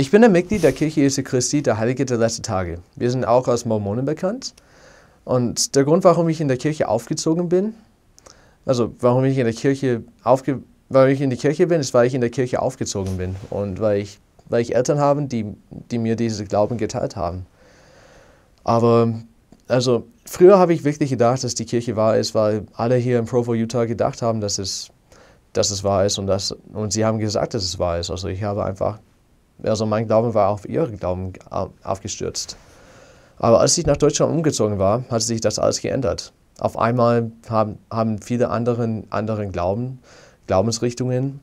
Ich bin ein Mitglied der Kirche Jesu Christi, der Heilige der letzten Tage. Wir sind auch als Mormonen bekannt. Und der Grund, warum ich in der Kirche aufgezogen bin, also warum ich in der Kirche aufge weil ich in die Kirche bin, ist, weil ich in der Kirche aufgezogen bin und weil ich, weil ich Eltern habe, die, die mir diesen Glauben geteilt haben. Aber also früher habe ich wirklich gedacht, dass die Kirche wahr ist, weil alle hier in Provo, Utah gedacht haben, dass es, dass es wahr ist und, dass, und sie haben gesagt, dass es wahr ist. Also ich habe einfach also mein Glauben war auf ihren Glauben äh, aufgestürzt. Aber als ich nach Deutschland umgezogen war, hat sich das alles geändert. Auf einmal haben, haben viele andere anderen Glauben, Glaubensrichtungen,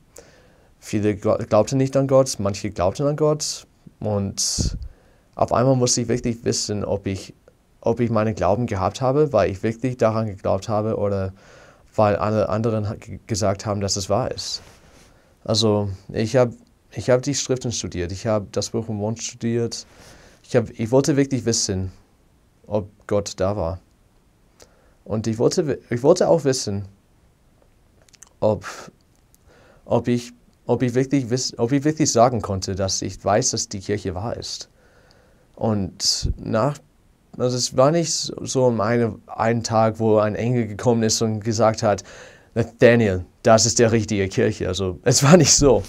viele glaubten nicht an Gott, manche glaubten an Gott. Und auf einmal musste ich wirklich wissen, ob ich, ob ich meinen Glauben gehabt habe, weil ich wirklich daran geglaubt habe oder weil alle anderen gesagt haben, dass es wahr ist. Also ich habe ich habe die Schriften studiert, ich habe das Buch im Mond studiert. Ich, hab, ich wollte wirklich wissen, ob Gott da war. Und ich wollte, ich wollte auch wissen, ob, ob, ich, ob, ich wirklich wiss, ob ich wirklich sagen konnte, dass ich weiß, dass die Kirche wahr ist. Und nach, also es war nicht so um eine, einen Tag, wo ein Engel gekommen ist und gesagt hat, Nathaniel, das ist der richtige Kirche. Also es war nicht so.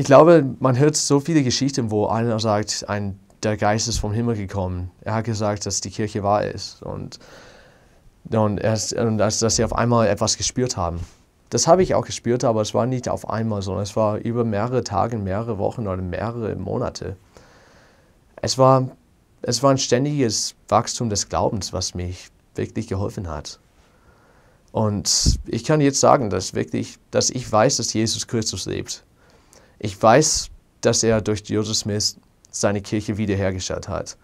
Ich glaube, man hört so viele Geschichten, wo einer sagt, ein, der Geist ist vom Himmel gekommen. Er hat gesagt, dass die Kirche wahr ist und, und, erst, und dass, dass sie auf einmal etwas gespürt haben. Das habe ich auch gespürt, aber es war nicht auf einmal, sondern es war über mehrere Tage, mehrere Wochen oder mehrere Monate. Es war, es war ein ständiges Wachstum des Glaubens, was mich wirklich geholfen hat. Und ich kann jetzt sagen, dass, wirklich, dass ich weiß, dass Jesus Christus lebt. Ich weiß, dass er durch Joseph Smith seine Kirche wiederhergestellt hat.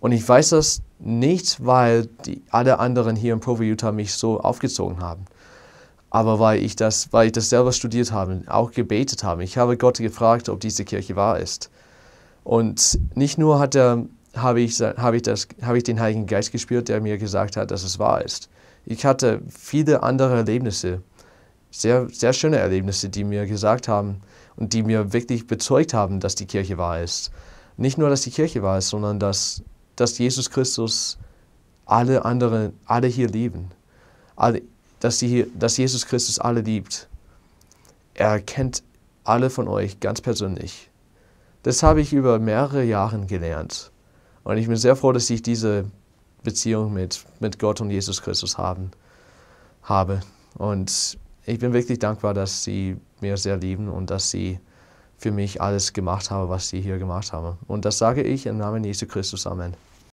Und ich weiß das nicht, weil die, alle anderen hier in Provo, Utah mich so aufgezogen haben, aber weil ich, das, weil ich das selber studiert habe, auch gebetet habe. Ich habe Gott gefragt, ob diese Kirche wahr ist. Und nicht nur hat er, habe, ich, habe, ich das, habe ich den Heiligen Geist gespürt, der mir gesagt hat, dass es wahr ist. Ich hatte viele andere Erlebnisse sehr, sehr schöne Erlebnisse, die mir gesagt haben und die mir wirklich bezeugt haben, dass die Kirche wahr ist. Nicht nur, dass die Kirche wahr ist, sondern dass, dass Jesus Christus alle anderen, alle hier lieben. Alle, dass, die hier, dass Jesus Christus alle liebt. Er kennt alle von euch ganz persönlich. Das habe ich über mehrere Jahre gelernt. Und ich bin sehr froh, dass ich diese Beziehung mit, mit Gott und Jesus Christus haben, habe. Und ich bin wirklich dankbar, dass sie mir sehr lieben und dass sie für mich alles gemacht haben, was sie hier gemacht haben. Und das sage ich im Namen Jesu Christus. Amen.